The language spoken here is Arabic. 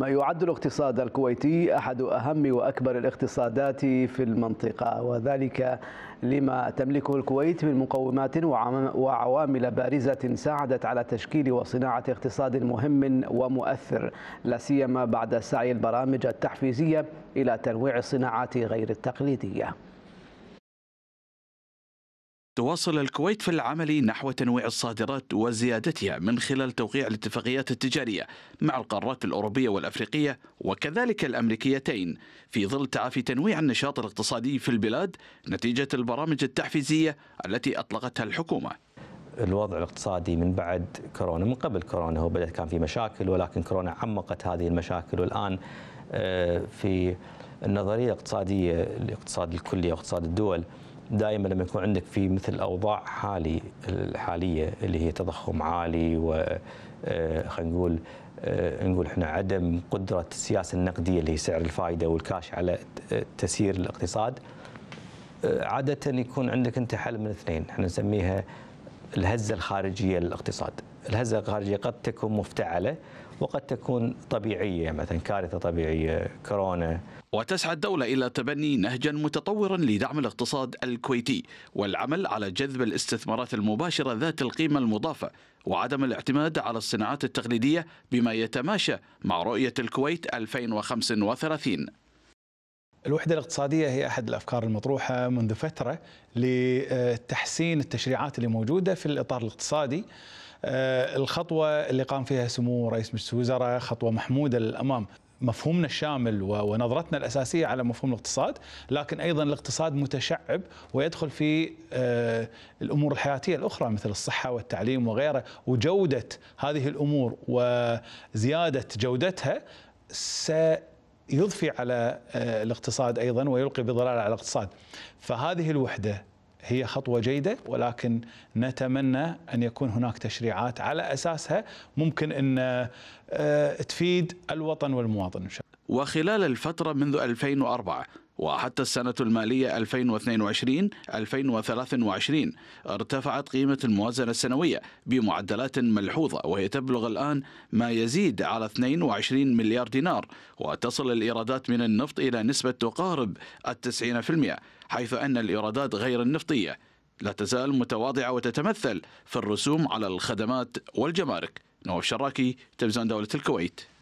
ما يعد الاقتصاد الكويتي أحد أهم وأكبر الاقتصادات في المنطقة وذلك لما تملكه الكويت من مقومات وعوامل بارزة ساعدت على تشكيل وصناعة اقتصاد مهم ومؤثر لا سيما بعد سعي البرامج التحفيزية إلى تنويع الصناعات غير التقليدية تواصل الكويت في العمل نحو تنويع الصادرات وزيادتها من خلال توقيع الاتفاقيات التجارية مع القارات الأوروبية والأفريقية وكذلك الأمريكيتين في ظل تعافي تنويع النشاط الاقتصادي في البلاد نتيجة البرامج التحفيزية التي أطلقتها الحكومة الوضع الاقتصادي من بعد كورونا من قبل كورونا هو بدأت كان في مشاكل ولكن كورونا عمقت هذه المشاكل والآن آه، في النظرية الاقتصادية الاقتصاد الكلي أو اقتصاد الدول دائما لما يكون عندك في مثل الاوضاع حالي الحاليه اللي هي تضخم عالي و آه، خلينا نقول آه، نقول احنا عدم قدره السياسه النقديه اللي هي سعر الفائده والكاش على تسيير الاقتصاد آه، عاده يكون عندك انت حل من اثنين احنا نسميها الهزة الخارجية للاقتصاد الهزة الخارجية قد تكون مفتعلة وقد تكون طبيعية يعني مثلا كارثة طبيعية كورونا وتسعى الدولة إلى تبني نهجا متطورا لدعم الاقتصاد الكويتي والعمل على جذب الاستثمارات المباشرة ذات القيمة المضافة وعدم الاعتماد على الصناعات التقليدية بما يتماشى مع رؤية الكويت 2035 الوحدة الاقتصادية هي أحد الأفكار المطروحة منذ فترة لتحسين التشريعات اللي موجودة في الإطار الاقتصادي آه، الخطوة اللي قام فيها سمو رئيس مجلس الوزراء خطوة محمودة للأمام مفهومنا الشامل ونظرتنا الأساسية على مفهوم الاقتصاد لكن أيضا الاقتصاد متشعب ويدخل في آه، الأمور الحياتية الأخرى مثل الصحة والتعليم وغيره وجودة هذه الأمور وزيادة جودتها س يضفي على آه، الاقتصاد ايضا ويلقي بظلال على الاقتصاد. فهذه الوحده هي خطوه جيده ولكن نتمنى ان يكون هناك تشريعات على اساسها ممكن ان آه، تفيد الوطن والمواطن وخلال الفتره منذ 2004 وحتى السنة المالية 2022-2023 ارتفعت قيمة الموازنة السنوية بمعدلات ملحوظة وهي تبلغ الآن ما يزيد على 22 مليار دينار وتصل الإيرادات من النفط إلى نسبة تقارب التسعين في المئة حيث أن الإيرادات غير النفطية لا تزال متواضعة وتتمثل في الرسوم على الخدمات والجمارك نواف شراكي تلفزيون دولة الكويت